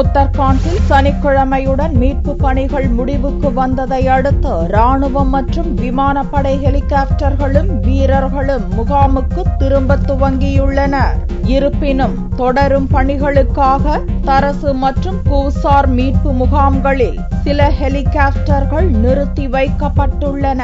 உத்தரகாண்டில் சனிக்கிழமையுடன் மீட்பு பணிகள் முடிவுக்கு வந்ததை அடுத்து ராணுவம் மற்றும் விமானப்படை ஹெலிகாப்டர்களும் வீரர்களும் முகாமுக்கு திரும்ப துவங்கியுள்ளனர் இருப்பினும் தொடரும் பணிகளுக்காக தரசு மற்றும் கூசார் மீட்பு முகாம்களில் சில ஹெலிகாப்டர்கள் நிறுத்தி வைக்கப்பட்டுள்ளன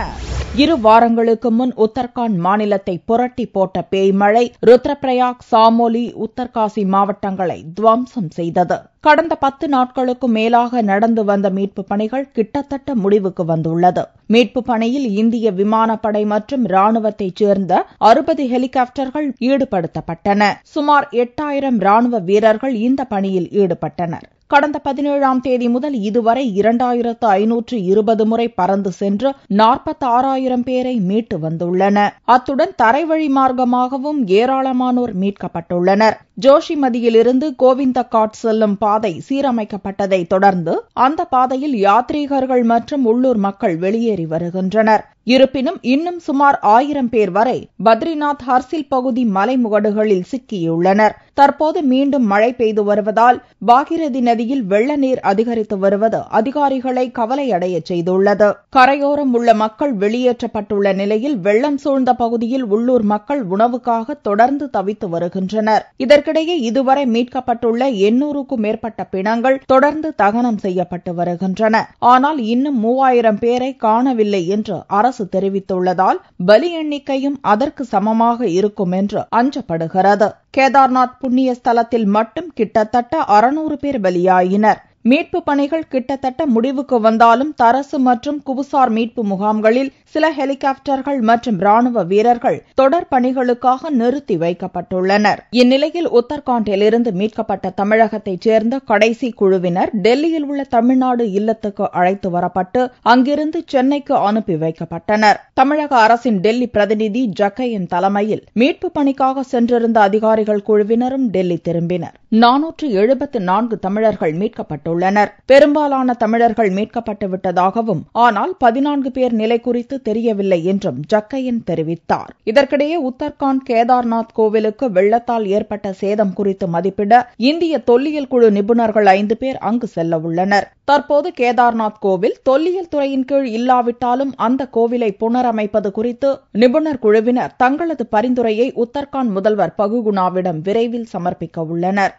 இரு வாரங்களுக்கு முன் உத்தரகாண்ட் மாநிலத்தை புரட்டி போட்ட பேய்மழை ருத்ரபிரயாக் சாமோலி உத்தர்காசி மாவட்டங்களை துவம்சம் செய்தது கடந்த பத்து நாட்களுக்கும் மேலாக நடந்து வந்த மீட்பு பணிகள் கிட்டத்தட்ட முடிவுக்கு வந்துள்ளது மீட்பு பணியில் இந்திய விமானப்படை மற்றும் ராணுவத்தைச் சேர்ந்த அறுபது ஹெலிகாப்டர்கள் ஈடுபடுத்தப்பட்டன சுமார் எட்டாயிரம் ராணுவ வீரர்கள் இந்த பணியில் ஈடுபட்டனர் கடந்த பதினேழாம் தேதி முதல் இதுவரை இரண்டாயிரத்து ஐநூற்று இருபது முறை பறந்து சென்று நாற்பத்தாறாயிரம் பேரை மீட்டு வந்துள்ளன அத்துடன் தரைவழி மார்க்கமாகவும் ஏராளமானோர் மீட்கப்பட்டுள்ளனர் ஜோஷிமதியிலிருந்து கோவிந்தகாட் செல்லும் பாதை சீரமைக்கப்பட்டதை தொடர்ந்து அந்த பாதையில் யாத்ரீகர்கள் மற்றும் உள்ளூர் மக்கள் வெளியேறி வருகின்றனர் இருப்பினும் இன்னும் சுமார் ஆயிரம் பேர் வரை பத்ரிநாத் ஹர்சில் பகுதி மலைமுகடுகளில் சிக்கியுள்ளனர் தற்போது மீண்டும் மழை பெய்து வருவதால் பாகிரதி நதியில் வெள்ள நீர் அதிகரித்து வருவது அதிகாரிகளை கவலையடைய செய்துள்ளது கரையோரம் உள்ள மக்கள் வெளியேற்றப்பட்டுள்ள நிலையில் வெள்ளம் சூழ்ந்த பகுதியில் உள்ளூர் மக்கள் உணவுக்காக தொடர்ந்து தவித்து வருகின்றனர் இதற்கு இதற்கிடையே இதுவரை மீட்கப்பட்டுள்ள எண்ணூறுக்கும் மேற்பட்ட பிணங்கள் தொடர்ந்து தகனம் செய்யப்பட்டு வருகின்றன ஆனால் இன்னும் மூவாயிரம் பேரை காணவில்லை என்று அரசு தெரிவித்துள்ளதால் பலி எண்ணிக்கையும் அதற்கு சமமாக இருக்கும் என்று அஞ்சப்படுகிறது கேதார்நாத் புண்ணிய ஸ்தலத்தில் மட்டும் கிட்டத்தட்ட அறுநூறு பேர் பலியாயினர் மீட்பு பணிகள் கிட்டத்தட்ட முடிவுக்கு வந்தாலும் தரசு மற்றும் குபுசார் மீட்பு முகாம்களில் சில ஹெலிகாப்டர்கள் மற்றும் ராணுவ வீரர்கள் தொடர் பணிகளுக்காக நிறுத்தி வைக்கப்பட்டுள்ளனர் இந்நிலையில் உத்தரகாண்டிலிருந்து மீட்கப்பட்ட தமிழகத்தைச் சேர்ந்த கடைசி குழுவினர் டெல்லியில் உள்ள தமிழ்நாடு இல்லத்துக்கு அழைத்து வரப்பட்டு அங்கிருந்து சென்னைக்கு அனுப்பி வைக்கப்பட்டனர் தமிழக அரசின் டெல்லி பிரதிநிதி ஜக்கையின் தலைமையில் மீட்பு பணிக்காக சென்றிருந்த அதிகாரிகள் குழுவினரும் டெல்லி திரும்பினர் நாநூற்று எழுபத்து நான்கு தமிழர்கள் மீட்கப்பட்டுள்ளனர் பெரும்பாலான தமிழர்கள் மீட்கப்பட்டு விட்டதாகவும் ஆனால் பதினான்கு பேர் நிலை குறித்து தெரியவில்லை என்றும் ஜக்கையன் தெரிவித்தார் இதற்கிடையே உத்தர்காண்ட் கேதார்நாத் கோவிலுக்கு வெள்ளத்தால் ஏற்பட்ட சேதம் குறித்து மதிப்பிட இந்திய தொல்லியல் குழு நிபுணர்கள் ஐந்து பேர் அங்கு செல்ல உள்ளனர் தற்போது கேதார்நாத் கோவில் தொல்லியல் துறையின் கீழ் இல்லாவிட்டாலும் அந்த கோவிலை புனரமைப்பது குறித்து நிபுணர் குழுவினர் தங்களது பரிந்துரையை உத்தர்காண்ட் முதல்வர் பகுகுணாவிடம் விரைவில் சமர்ப்பிக்க உள்ளனர்